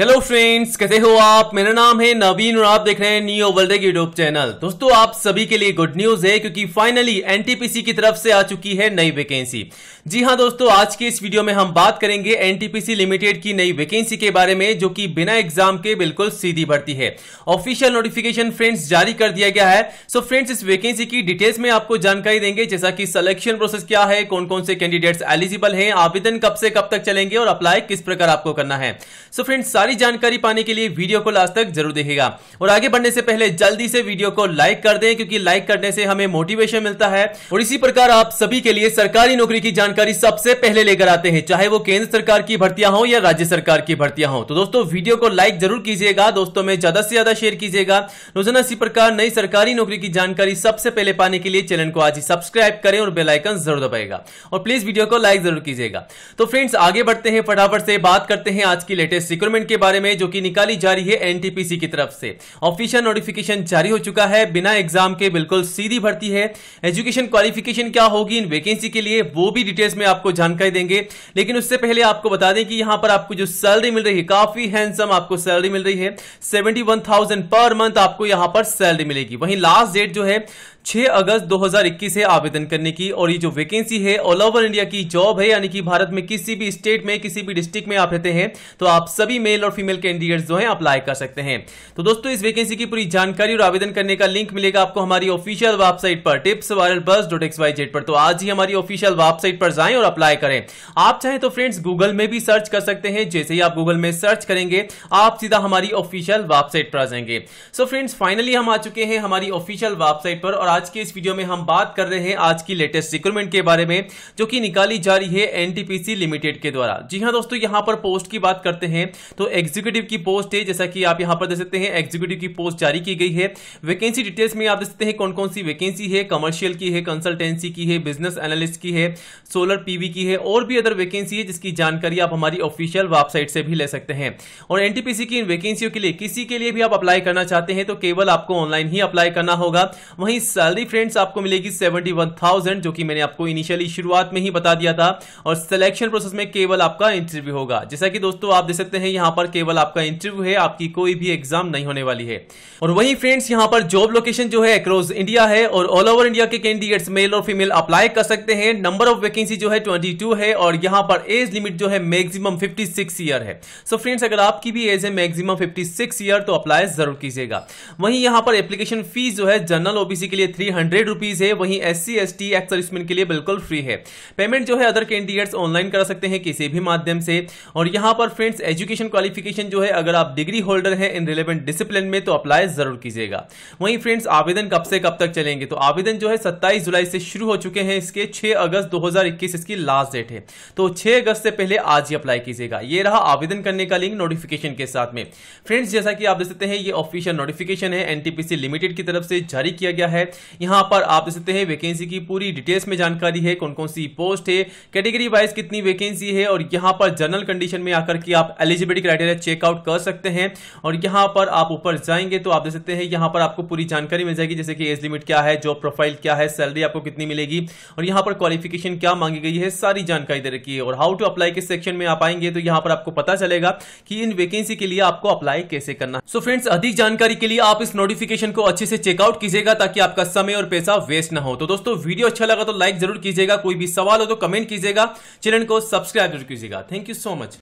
hello friends कैसे हो आप मेरा नाम है नवीन और आप देख रहे हैं न्यू वर्ल्ड यूट्यूब चैनल दोस्तों आप सभी के लिए गुड न्यूज है क्योंकि फाइनली एनटीपीसी की तरफ से आ चुकी है नई वैकेंसी जी हां दोस्तों आज के इस वीडियो में हम बात करेंगे एनटीपीसी लिमिटेड की नई वैकेंसी के बारे में जो कि बिना एग्जाम के बिल्कुल सीधी भर्ती है ऑफिशियल नोटिफिकेशन फ्रेंड्स जारी कर दिया गया है सो फ्रेंड्स इस वैकेंसी की डिटेल्स में आपको जानकारी देंगे जैसा कि सिलेक्शन प्रोसेस क्या है कौन कौन से कैंडिडेट्स एलिजिबल है आवेदन कब से कब तक चलेंगे और अप्लाई किस प्रकार आपको करना है सो फ्रेंड्स सारी सारी जानकारी पाने के लिए वीडियो को लास्ट तक जरूर देखेगा और आगे बढ़ने से पहले जल्दी से वीडियो को लाइक कर दें क्योंकि लाइक करने से हमें मोटिवेशन मिलता है और इसी प्रकार आप सभी के लिए सरकारी नौकरी की जानकारी सबसे पहले लेकर आते हैं चाहे वो केंद्र सरकार की भर्तियां हो या राज्य सरकार की भर्तियां हो तो दोस्तों वीडियो को लाइक जरूर कीजिएगा दोस्तों में ज्यादा से ज्यादा शेयर कीजिएगा रोजाना इसी प्रकार नई सरकारी नौकरी की जानकारी सबसे पहले पाने के लिए चैनल को आज ही सब्सक्राइब करें और बेलाइकन जरूर दबाएगा और प्लीज वीडियो को लाइक जरूर कीजिएगा तो फ्रेंड्स आगे बढ़ते हैं फटाफट से बात करते हैं आज की लेटेस्ट रिक्रूटमेंट के बारे में जो कि निकाली जा रही है एनटीपीसी की तरफ से ऑफिशियल नोटिफिकेशन जारी हो चुका है बिना एग्जाम के बिल्कुल सीधी भर्ती है एजुकेशन क्वालिफिकेशन क्या होगी इन वैकेंसी के लिए वो भी डिटेल्स में आपको जानकारी देंगे लेकिन उससे पहले आपको बता दें कि यहां पर आपको जो सैलरी मिल रही है काफी हैंडसम आपको सैलरी मिल रही है सेवेंटी पर मंथ आपको यहां पर सैलरी मिलेगी वहीं लास्ट डेट जो है 6 अगस्त 2021 से आवेदन करने की और ये जो वैकेंसी है ऑल ओवर इंडिया की जॉब है यानी कि भारत में किसी भी स्टेट में किसी भी डिस्ट्रिक्ट में आप रहते हैं तो आप सभी मेल और फीमेल कैंडिडेट जो है अप्लाई कर सकते हैं तो दोस्तों इस वैकेंसी की पूरी जानकारी और आवेदन करने का लिंक मिलेगा आपको हमारी ऑफिशियल वेबसाइट पर tips viral bus dot X Y Z पर तो आज ही हमारी ऑफिशियल वेबसाइट पर जाएं और अप्लाई करें आप चाहें तो फ्रेंड्स गूगल में भी सर्च कर सकते हैं जैसे ही आप गूगल में सर्च करेंगे आप सीधा हमारी ऑफिशियल वेबसाइट पर आ जाएंगे सो फ्रेंड्स फाइनली हम आ चुके हैं हमारी ऑफिशियल वेबसाइट पर और आज के इस वीडियो में हम बात कर रहे हैं आज की लेटेस्ट रिक्रूटमेंट के बारे में जो कि निकाली जा रही है एनटीपीसी लिमिटेड के द्वारा जी हाँ दोस्तों यहाँ पर पोस्ट की बात करते हैं तो एग्जीक्यूटिव की पोस्ट है जैसा कि आप यहाँ पर देख सकते हैं एग्जीक्यूटिव की पोस्ट जारी की गई है वैकेंसी डिटेल्स में आप देख सकते हैं कौन कौन सी वैकेंसी है कमर्शियल की है कंसल्टेंसी की है बिजनेस एनालिस्ट की है सोलर पीवी की है और भी अदर वैकेंसी है जिसकी जानकारी आप हमारी ऑफिशियल वेबसाइट से भी ले सकते हैं और एनटीपीसी की इन वैकेंसियों के लिए किसी के लिए भी आप अप्लाई करना चाहते हैं तो केवल आपको ऑनलाइन ही अप्लाई करना होगा वहीं सैलरी फ्रेंड्स आपको मिलेगी सेवेंटी वन थाउजेंड जो कि मैंने आपको इनिशियली शुरुआत में ही बता दिया था और सिलेक्शन प्रोसेस में केवल आपका इंटरव्यू होगा जैसा कि दोस्तों आप देख सकते हैं यहाँ पर केवल आपका इंटरव्यू है आपकी कोई भी एग्जाम नहीं होने वाली है और वही फ्रेंड्स यहाँ पर जॉब लोकेशन जो है अक्रॉस इंडिया है और ऑल ओवर इंडिया के कैंडिडेट्स मेल और फीमेल अप्लाई कर सकते हैं नंबर ऑफ वैकेंसी जो है ट्वेंटी है और यहाँ पर एज लिमिट जो है मैक्सिमम सिक्स ईयर है सो so फ्रेंड्स अगर आपकी भी एज है मैक्सिमम फिफ्टी सिक्स ईयर तो अप्लाई जरूर कीजिएगा वहीं यहाँ पर एप्लीकेशन फीस जो है जनरल ओबीसी के लिए थ्री हंड्रेड रुपीज है वहीं S C S T ex serviceman के लिए बिल्कुल फ्री है पेमेंट जो है अदर कैंडिडेट्स ऑनलाइन करा सकते हैं किसी भी माध्यम से और यहाँ पर फ्रेंड्स एजुकेशन क्वालिफिकेशन जो है अगर आप डिग्री होल्डर हैं इन रिलेवेंट डिसिप्लिन में तो अप्लाई जरूर कीजिएगा वहीं फ्रेंड्स आवेदन कब से कब तक चलेंगे तो आवेदन जो है सत्ताईस जुलाई से शुरू हो चुके हैं इसके छह अगस्त दो इसकी लास्ट डेट है तो छह अगस्त से पहले आज ही अप्लाई कीजिएगा ये रहा आवेदन करने का लिंक नोटिफिकेशन के साथ में फ्रेंड्स जैसा कि आप देख सकते हैं ये ऑफिशियल नोटिफिकेशन है एनटीपीसी लिमिटेड की तरफ से जारी किया गया है यहाँ पर आप देख सकते हैं वैकेंसी की पूरी डिटेल्स में जानकारी है कौन कौन सी पोस्ट है कैटेगरी वाइज कितनी वैकेंसी है और यहाँ पर जनरल कंडीशन में आकर के आप एलिजिबिलिटी क्राइटेरिया चेकआउट कर सकते हैं और यहाँ पर आप ऊपर जाएंगे तो आप देख सकते हैं यहाँ पर आपको पूरी जानकारी मिल जाएगी जैसे कि एज लिमिट क्या है जॉब प्रोफाइल क्या है सैलरी आपको कितनी मिलेगी और यहाँ पर क्वालिफिकेशन क्या मांगी गई है सारी जानकारी दे रखी है और हाउ टू अप्लाई के सेक्शन में आप आएंगे तो यहाँ पर आपको पता चलेगा कि इन वैकेंसी के लिए आपको अप्लाई कैसे करना सो so फ्रेंड्स अधिक जानकारी के लिए आप इस नोटिफिकेशन को अच्छे से चेकआउट कीजिएगा ताकि आपका समय और पैसा वेस्ट ना हो तो दोस्तों वीडियो अच्छा लगा तो लाइक जरूर कीजिएगा कोई भी सवाल हो तो कमेंट कीजिएगा चैनल को सब्सक्राइब जरूर कीजिएगा थैंक यू सो मच